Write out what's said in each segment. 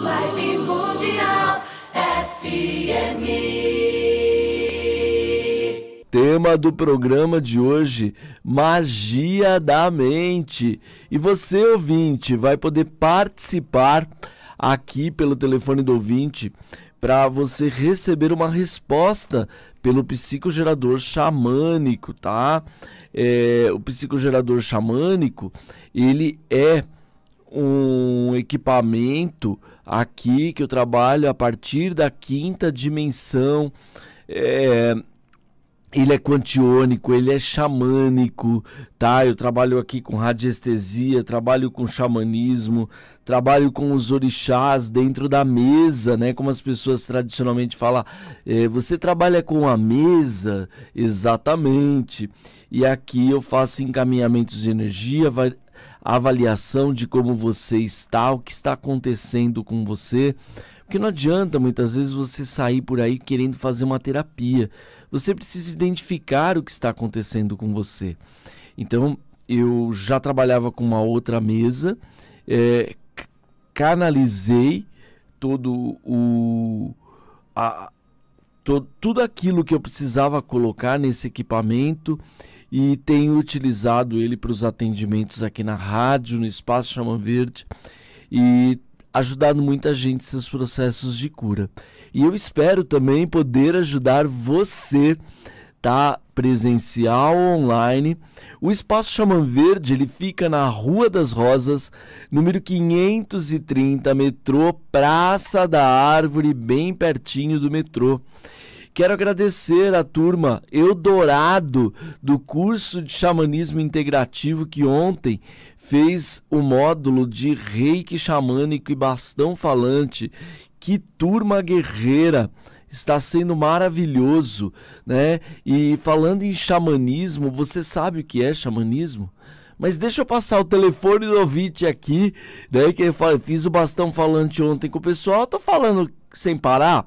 Live Mundial FM. Tema do programa de hoje: Magia da Mente. E você, ouvinte, vai poder participar aqui pelo telefone do ouvinte para você receber uma resposta pelo psicogerador xamânico, tá? É, o psicogerador xamânico, ele é um equipamento aqui que eu trabalho a partir da quinta dimensão. É, ele é quantiônico, ele é xamânico, tá? Eu trabalho aqui com radiestesia, trabalho com xamanismo, trabalho com os orixás dentro da mesa, né? Como as pessoas tradicionalmente falam, é, você trabalha com a mesa, exatamente. E aqui eu faço encaminhamentos de energia, a avaliação de como você está, o que está acontecendo com você. Porque não adianta muitas vezes você sair por aí querendo fazer uma terapia. Você precisa identificar o que está acontecendo com você. Então, eu já trabalhava com uma outra mesa, é, canalizei todo o. A, tudo aquilo que eu precisava colocar nesse equipamento e tenho utilizado ele para os atendimentos aqui na rádio, no Espaço Chama Verde e ajudado muita gente seus processos de cura. E eu espero também poder ajudar você, tá? Presencial, online. O Espaço Xamã Verde, ele fica na Rua das Rosas, número 530, metrô Praça da Árvore, bem pertinho do metrô. Quero agradecer a turma Eldorado do curso de xamanismo integrativo que ontem fez o módulo de reiki xamânico e bastão falante. Que turma guerreira! está sendo maravilhoso, né? E falando em xamanismo, você sabe o que é xamanismo? Mas deixa eu passar o telefone do ouvinte aqui, né? Que eu fiz o bastão falante ontem com o pessoal, tô falando sem parar.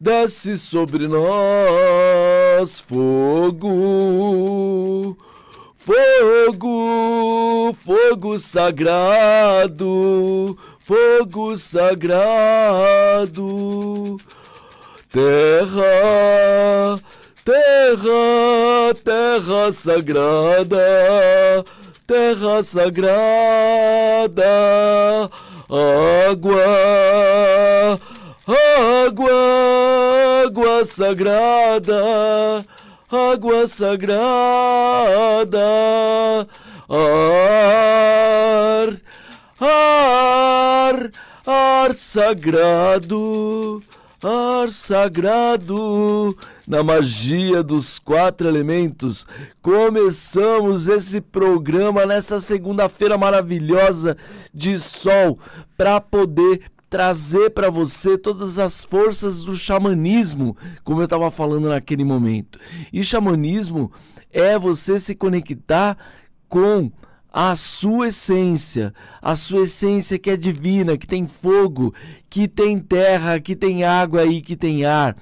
desce sobre nós fogo. Fogo, fogo sagrado, fogo sagrado. Terra, terra, terra sagrada, terra sagrada, água sagrada, água sagrada, ar, ar, ar sagrado, ar sagrado. Na magia dos quatro elementos, começamos esse programa nessa segunda-feira maravilhosa de sol para poder trazer para você todas as forças do xamanismo, como eu estava falando naquele momento. E xamanismo é você se conectar com a sua essência, a sua essência que é divina, que tem fogo, que tem terra, que tem água e que tem ar.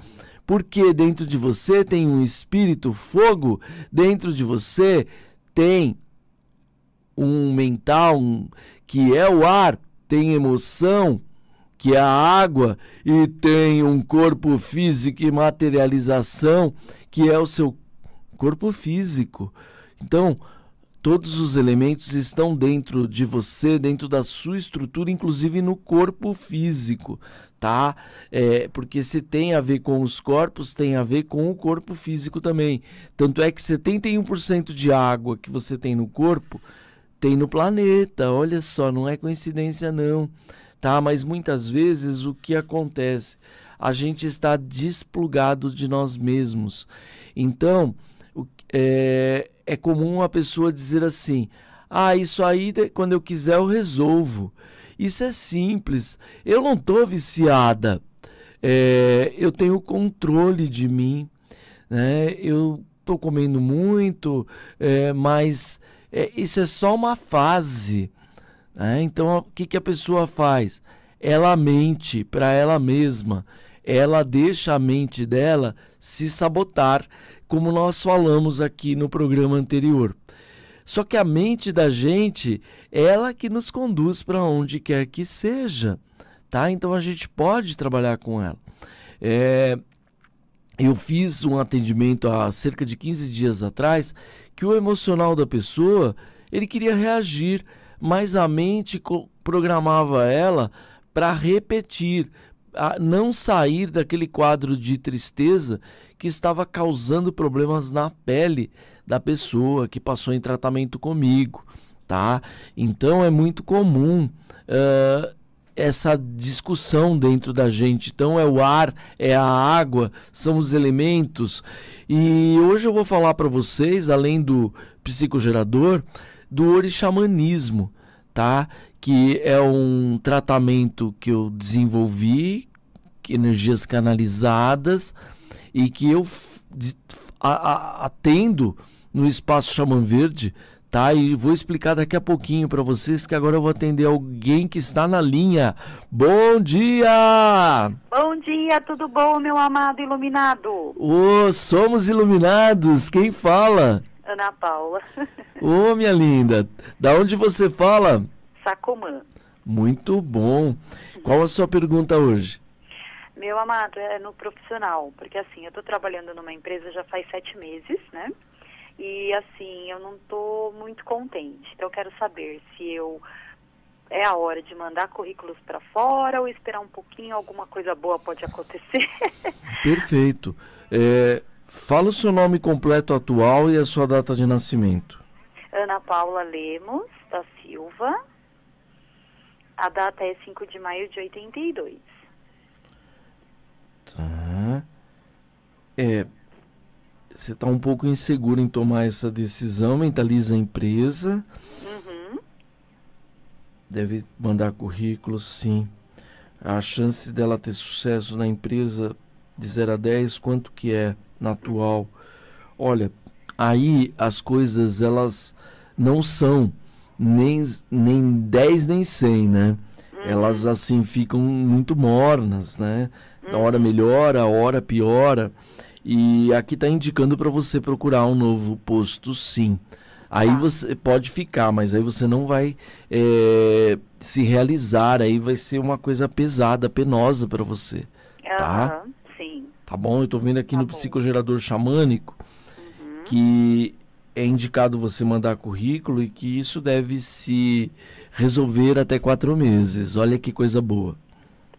Porque dentro de você tem um espírito fogo, dentro de você tem um mental um, que é o ar, tem emoção, que é a água, e tem um corpo físico e materialização, que é o seu corpo físico. Então, todos os elementos estão dentro de você, dentro da sua estrutura, inclusive no corpo físico, tá? É, porque se tem a ver com os corpos, tem a ver com o corpo físico também. Tanto é que 71% de água que você tem no corpo tem no planeta. Olha só, não é coincidência não tá? Mas muitas vezes o que acontece? A gente está desplugado de nós mesmos. Então, é, é comum a pessoa dizer assim: ah, isso aí quando eu quiser eu resolvo. Isso é simples. Eu não estou viciada. É, eu tenho controle de mim. Né? Eu estou comendo muito, é, mas é, isso é só uma fase. É, então, o que, que a pessoa faz? Ela mente para ela mesma. Ela deixa a mente dela se sabotar, como nós falamos aqui no programa anterior. Só que a mente da gente, ela que nos conduz para onde quer que seja, tá? Então a gente pode trabalhar com ela. É, eu fiz um atendimento há cerca de 15 dias atrás que o emocional da pessoa, ele queria reagir mas a mente programava ela para repetir, a não sair daquele quadro de tristeza que estava causando problemas na pele da pessoa que passou em tratamento comigo, tá? Então é muito comum uh, essa discussão dentro da gente. Então é o ar, é a água, são os elementos. E hoje eu vou falar para vocês, além do psicogerador, do orixamanismo, tá? Que é um tratamento que eu desenvolvi, que energias canalizadas e que eu atendo no espaço Xamã Verde, tá? E vou explicar daqui a pouquinho para vocês que agora eu vou atender alguém que está na linha. Bom dia! Bom dia, tudo bom, meu amado iluminado? Ô, oh, somos iluminados. Quem fala? Ana Paula. Ô, minha linda, da onde você fala? Sacomã. Muito bom. Qual a sua pergunta hoje? Meu amado, é no profissional, porque assim, eu estou trabalhando numa empresa já faz sete meses, né? E assim, eu não estou muito contente. Então, eu quero saber se eu é a hora de mandar currículos para fora ou esperar um pouquinho, alguma coisa boa pode acontecer. Perfeito. É, Fala o seu nome completo atual e a sua data de nascimento. Ana Paula Lemos da Silva. A data é 5 de maio de 82. Tá. É, você está um pouco inseguro em tomar essa decisão, mentaliza a empresa. Uhum. Deve mandar currículo, sim. A chance dela ter sucesso na empresa de 0 a 10, quanto que é? na atual. Olha, aí as coisas elas não são nem, nem 10 nem 100, né? Uhum. Elas assim ficam muito mornas, né? A hora uhum. melhora, a hora piora. E aqui está indicando para você procurar um novo posto, sim. Aí ah. você pode ficar, mas aí você não vai é, se realizar, aí vai ser uma coisa pesada, penosa para você, uhum. tá? tá bom? Eu tô vendo aqui tá no bom. psicogerador xamânico uhum. que é indicado você mandar currículo e que isso deve se resolver até quatro meses. Olha que coisa boa.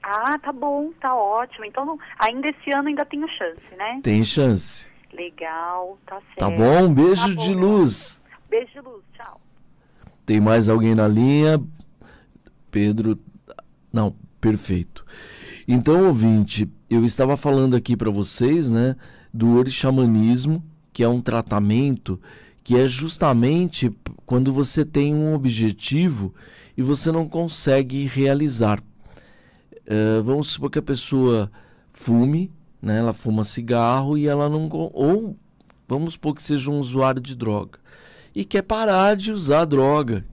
Ah, tá bom, tá ótimo. Então, ainda esse ano ainda tenho chance, né? Tem chance. Legal, tá, tá certo. Tá bom, beijo tá bom, de luz. Beijo de luz, tchau. Tem mais alguém na linha? Pedro. Não, perfeito. Então, ouvinte, eu estava falando aqui para vocês, né, do orixamanismo, que é um tratamento que é justamente quando você tem um objetivo e você não consegue realizar. Uh, vamos supor que a pessoa fume, né, ela fuma cigarro e ela não. Ou vamos supor que seja um usuário de droga e quer parar de usar droga.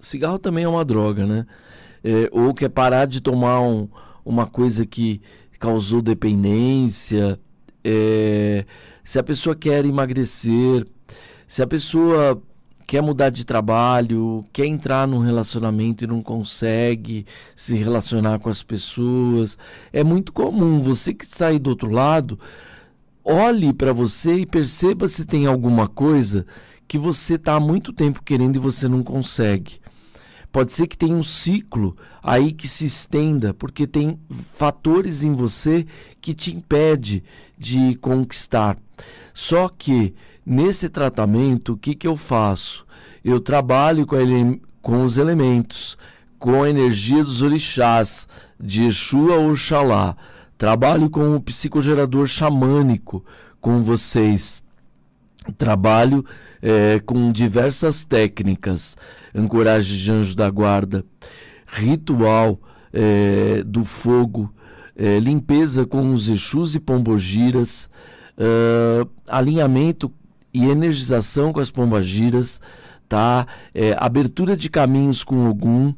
Cigarro também é uma droga, né? É, ou quer parar de tomar um, uma coisa que causou dependência, é, se a pessoa quer emagrecer, se a pessoa quer mudar de trabalho, quer entrar num relacionamento e não consegue se relacionar com as pessoas. É muito comum. Você que está aí do outro lado, olhe para você e perceba se tem alguma coisa que você está há muito tempo querendo e você não consegue. Pode ser que tenha um ciclo aí que se estenda, porque tem fatores em você que te impede de conquistar. Só que nesse tratamento, o que, que eu faço? Eu trabalho com, ele, com os elementos, com a energia dos orixás, de Exu ou Oxalá. Trabalho com o psicogerador xamânico com vocês Trabalho é, com diversas técnicas, ancoragem de anjo da guarda, ritual é, do fogo, é, limpeza com os Exus e Pombogiras, ah, alinhamento e energização com as Pombagiras, tá? É, abertura de caminhos com Ogum,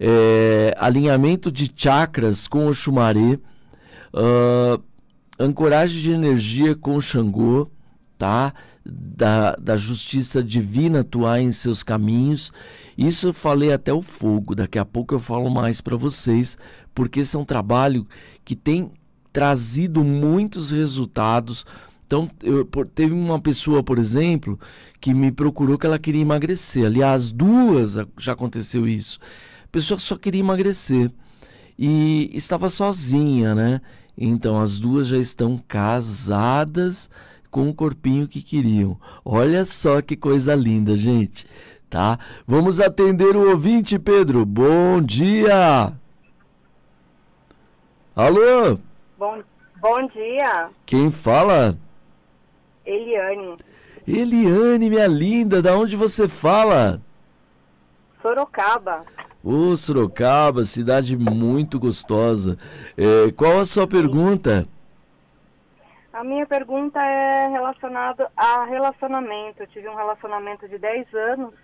é, alinhamento de chakras com o Xumaré, ah, ancoragem de energia com o Xangô, da, da justiça divina atuar em seus caminhos. Isso eu falei até o fogo, daqui a pouco eu falo mais para vocês, porque esse é um trabalho que tem trazido muitos resultados. Então, eu, por, teve uma pessoa, por exemplo, que me procurou que ela queria emagrecer. Aliás, duas já aconteceu isso. A pessoa só queria emagrecer e estava sozinha, né? Então, as duas já estão casadas com o corpinho que queriam. Olha só que coisa linda, gente. Tá? Vamos atender o ouvinte, Pedro. Bom dia. Alô? Bom, bom dia. Quem fala? Eliane. Eliane, minha linda, da onde você fala? Sorocaba. Ô, oh, Sorocaba, cidade muito gostosa. É, qual a sua pergunta? Sim. A minha pergunta é relacionada a relacionamento. Eu tive um relacionamento de 10 anos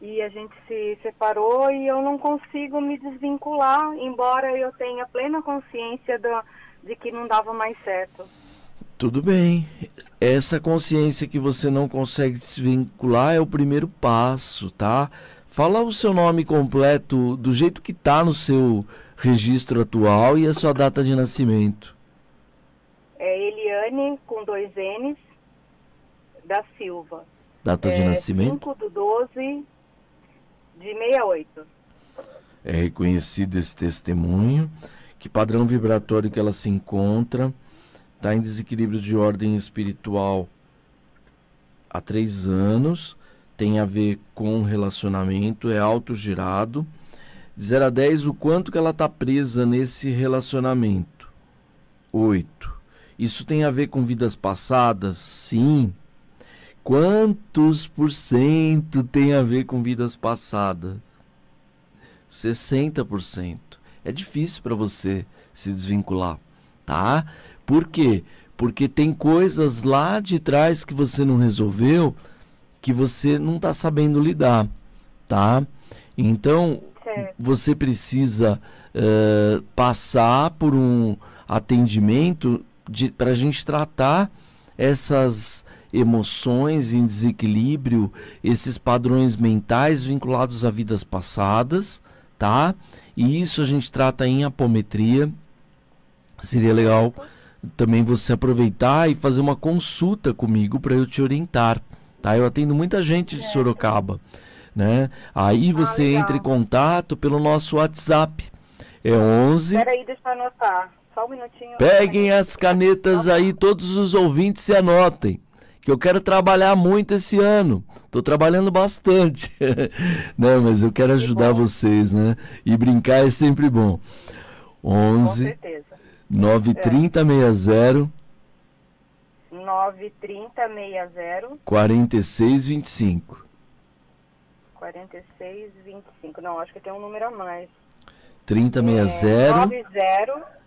e a gente se separou e eu não consigo me desvincular, embora eu tenha plena consciência do, de que não dava mais certo. Tudo bem. Essa consciência que você não consegue desvincular é o primeiro passo, tá? Fala o seu nome completo do jeito que tá no seu registro atual e a sua data de nascimento. É ele com dois N's, da Silva. Data é, de nascimento? 5 de 12 de 68. É reconhecido esse testemunho. Que padrão vibratório que ela se encontra? Está em desequilíbrio de ordem espiritual há três anos. Tem a ver com relacionamento, é autogirado. De 0 a 10, o quanto que ela está presa nesse relacionamento? 8. Isso tem a ver com vidas passadas? Sim. Quantos por cento tem a ver com vidas passadas? 60%. É difícil para você se desvincular, tá? Por quê? Porque tem coisas lá de trás que você não resolveu, que você não está sabendo lidar, tá? Então, você precisa uh, passar por um atendimento para a gente tratar essas emoções em desequilíbrio, esses padrões mentais vinculados a vidas passadas, tá? E isso a gente trata em apometria. Seria legal também você aproveitar e fazer uma consulta comigo para eu te orientar, tá? Eu atendo muita gente de é. Sorocaba, né? Aí ah, você ah, entra em contato pelo nosso WhatsApp. É 11 Peraí, deixa eu anotar. Só um minutinho. Peguem as canetas aí, todos os ouvintes se anotem. Que eu quero trabalhar muito esse ano. Estou trabalhando bastante. Não, né, mas eu quero ajudar vocês, né? E brincar é sempre bom. 11 93060 93060 4625 4625. Não, acho que tem um número a mais. 3060 é, 90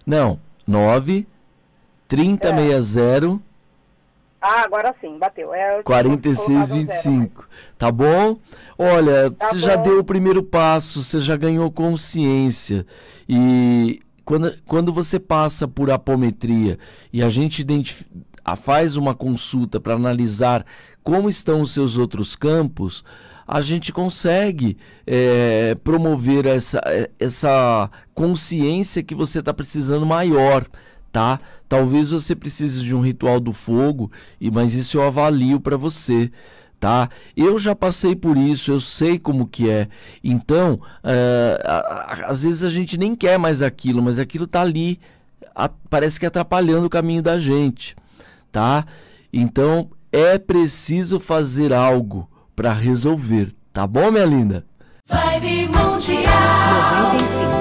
não, 9 3060 é. Ah, agora sim, bateu. É, 4625. Né? Tá bom? Olha, tá você bom. já deu o primeiro passo, você já ganhou consciência. E quando, quando você passa por apometria e a gente faz uma consulta para analisar como estão os seus outros campos, a gente consegue é, promover essa, eh, essa consciência que você está precisando maior. Tá? Talvez você precise de um ritual do fogo, e mas isso eu avalio para você tá? Eu já passei por isso, eu sei como que é. Então, eh, às vezes a gente nem quer mais aquilo, mas aquilo tá ali, a, parece que atrapalhando o caminho da gente, tá? Então, é preciso fazer algo para resolver, tá bom, minha linda? Vibe Mundial 95